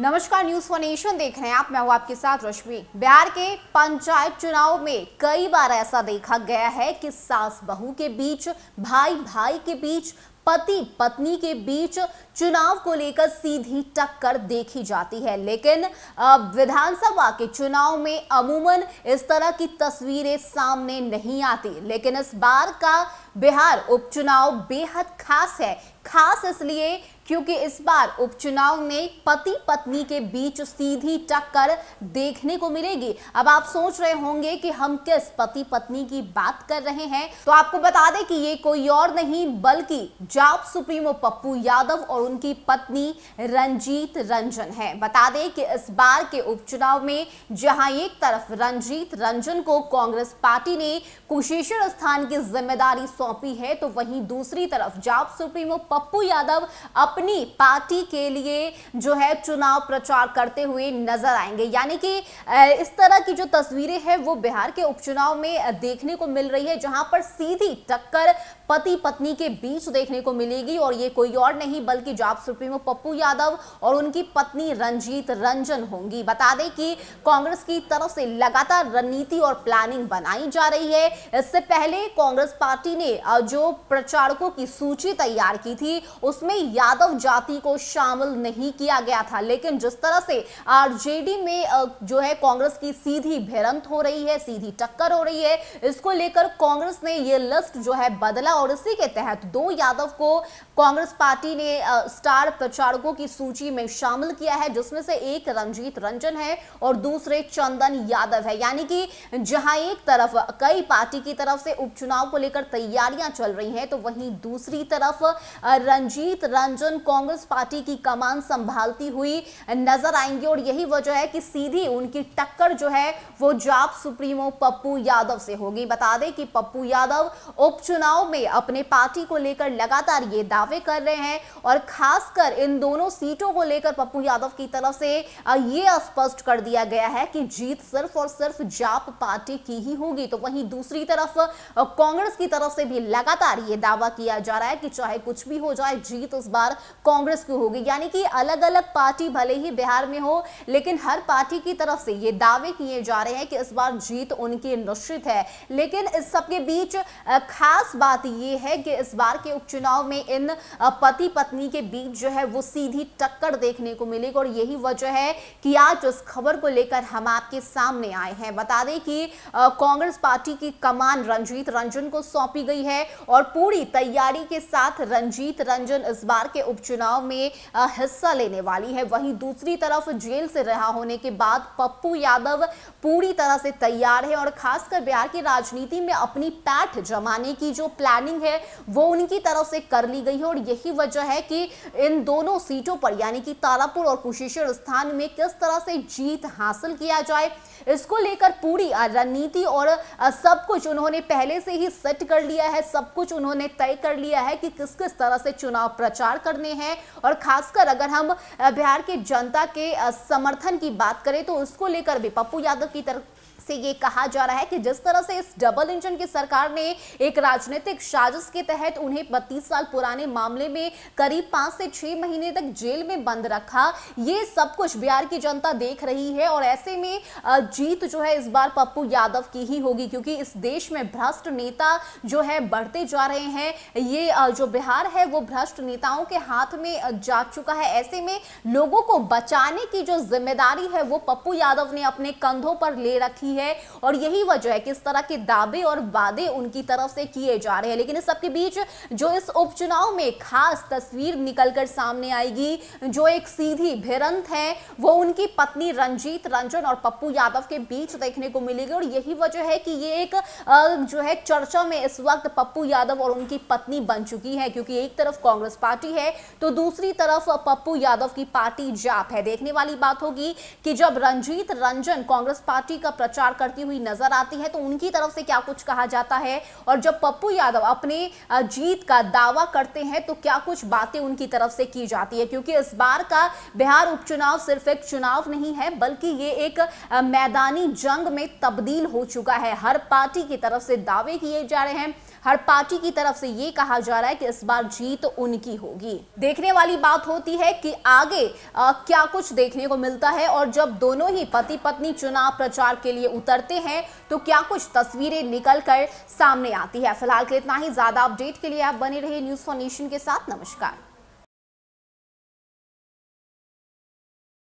नमस्कार news one Asian देख रहे हैं आप मैं हूं आपके साथ रश्मि बिहार के पंचायत चुनाव में कई बार ऐसा देखा गया है कि सास बहू के बीच भाई भाई के बीच पति पत्नी के बीच चुनाव को लेकर सीधी टक्कर देखी जाती है लेकिन विधानसभा के चुनाव में अमूमन इस तरह की तस्वीरें सामने नहीं आती लेकिन इस बार का बिहार उपचुनाव बेहद खास है खास इसलिए क्योंकि इस बार उपचुनाव में पति पत्नी के बीच सीधी टक्कर देखने को मिलेगी अब आप सोच रहे होंगे कि हम किस पति पत्नी की बात कर रहे हैं तो आपको बता दें कि ये कोई और नहीं बल्कि पंजाब सुप्रीमो पप्पू यादव और उनकी पत्नी रंजीत रंजन है बता दें कि इस बार के उपचुनाव में जहां एक तरफ रंजीत रंजन को कांग्रेस पार्टी ने कुशेश्वर स्थान की जिम्मेदारी सौंपी है तो वहीं दूसरी तरफ जाप सुप्रीमो पप्पू यादव अपनी पार्टी के लिए जो है चुनाव प्रचार करते हुए नजर आएंगे यानी कि इस तरह की जो तस्वीरें हैं वो बिहार के उपचुनाव में देखने को मिल रही है जहां पर सीधी टक्कर पति पत्नी के बीच देखने को को मिलेगी और ये कोई और नहीं बल्कि जॉब सुप्रीमो पप्पू यादव और उनकी पत्नी रंजीत रंजन होंगी बता दें कि कांग्रेस की तरफ से लगातार रणनीति और प्लानिंग बनाई जा रही है इससे पहले कांग्रेस पार्टी ने जो प्रचारकों की सूची तैयार की थी उसमें यादव जाति को शामिल नहीं किया गया था लेकिन जिस तरह से आरजेडी में जो है कांग्रेस की सीधी भिड़ंत हो रही है सीधी टक्कर हो रही है इसको लेकर कांग्रेस ने यह लिस्ट जो है बदला और इसी के तहत दो यादव को कांग्रेस पार्टी ने स्टार प्रचारकों की सूची में शामिल किया है जिसमें से एक रंजीत रंजन है और दूसरे चंदन यादव है यानी कि जहां एक तरफ कई पार्टी की तरफ से उपचुनाव को लेकर तैयारियां चल रही हैं तो वहीं दूसरी तरफ रंजीत रंजन कांग्रेस पार्टी की कमान संभालती हुई नजर आएंगी और यही वजह है कि सीधी उनकी टक्कर जो है वो जाप सुप्रीमो पप्पू यादव से होगी बता दें कि पप्पू यादव उपचुनाव में अपने पार्टी को लेकर लगा लगातार ये दावे कर रहे हैं और खासकर इन दोनों सीटों को लेकर पप्पू यादव की तरफ से ये स्पष्ट कर दिया गया है कि जीत सिर्फ और सिर्फ जाप पार्टी की ही होगी तो वहीं दूसरी तरफ कांग्रेस की तरफ से भी लगातार ये दावा किया जा रहा है कि चाहे कुछ भी हो जाए जीत उस बार कांग्रेस की होगी यानी कि अलग अलग पार्टी भले ही बिहार में हो लेकिन हर पार्टी की तरफ से ये दावे किए जा रहे हैं कि इस बार जीत उनकी निश्चित है लेकिन इस सबके बीच खास बात यह है कि इस बार के उपचुनाव चुनाव में इन पति पत्नी के बीच जो है वो सीधी टक्कर देखने को मिलेगी और यही वजह है कि आज उस खबर को लेकर हम आपके सामने आए हैं बता दें कि कांग्रेस पार्टी की कमान रंजीत रंजन को सौंपी गई है और पूरी तैयारी के साथ रंजीत रंजन इस बार के उपचुनाव में हिस्सा लेने वाली है वहीं दूसरी तरफ जेल से रहा होने के बाद पप्पू यादव पूरी तरह से तैयार है और खासकर बिहार की राजनीति में अपनी पैठ जमाने की जो प्लानिंग है वो उनकी तरफ से से कर ली गई है और यही वजह है कि इन दोनों सीटों पर यानी कि तारापुर और कुशेश्वर स्थान में किस तरह से जीत हासिल किया जाए इसको लेकर पूरी रणनीति और सब कुछ उन्होंने पहले से ही सेट कर लिया है सब कुछ उन्होंने तय कर लिया है कि किस किस तरह से चुनाव प्रचार करने हैं और खासकर अगर हम बिहार के जनता के समर्थन की बात करें तो उसको लेकर भी पप्पू यादव की तरफ से ये कहा जा रहा है कि जिस तरह से इस डबल इंजन की सरकार ने एक राजनीतिक साजिश के तहत उन्हें बत्तीस साल पुराने मामले में करीब पांच से छह महीने तक जेल में बंद रखा ये सब कुछ बिहार की जनता देख रही है और ऐसे में जीत जो है इस बार पप्पू यादव की ही होगी क्योंकि इस देश में भ्रष्ट नेता जो है बढ़ते जा रहे हैं ये जो बिहार है वो भ्रष्ट नेताओं के हाथ में जा चुका है ऐसे में लोगों को बचाने की जो जिम्मेदारी है वो पप्पू यादव ने अपने कंधों पर ले रखी है है और यही वजह है कि इस तरह के दावे और वादे उनकी तरफ से किए जा रहे हैं लेकिन इस सबके बीच जो इस उपचुनाव में खास तस्वीर निकलकर सामने आएगी जो एक सीधी भिरंत है वो उनकी पत्नी रंजीत रंजन और पप्पू यादव के बीच देखने को मिलेगी और यही वजह है कि ये एक जो है चर्चा में इस वक्त पप्पू यादव और उनकी पत्नी बन चुकी है क्योंकि एक तरफ कांग्रेस पार्टी है तो दूसरी तरफ पप्पू यादव की पार्टी जाप है देखने वाली बात होगी कि जब रंजीत रंजन कांग्रेस पार्टी का प्रचार प्रचार करती हुई नजर आती है तो उनकी तरफ से क्या कुछ कहा जाता है और जब पप्पू यादव अपने जीत का दावा करते हैं तो क्या कुछ बातें उनकी तरफ से की जाती है क्योंकि इस बार का बिहार उपचुनाव सिर्फ एक चुनाव नहीं है बल्कि ये एक मैदानी जंग में तब्दील हो चुका है हर पार्टी की तरफ से दावे किए जा रहे हैं हर पार्टी की तरफ से ये कहा जा रहा है कि इस बार जीत उनकी होगी देखने वाली बात होती है कि आगे आ, क्या कुछ देखने को मिलता है और जब दोनों ही पति पत्नी चुनाव प्रचार के लिए उतरते हैं तो क्या कुछ तस्वीरें निकल कर सामने आती है फिलहाल के इतना ही ज्यादा अपडेट के लिए आप बने रहे न्यूज फॉर नेशन के साथ नमस्कार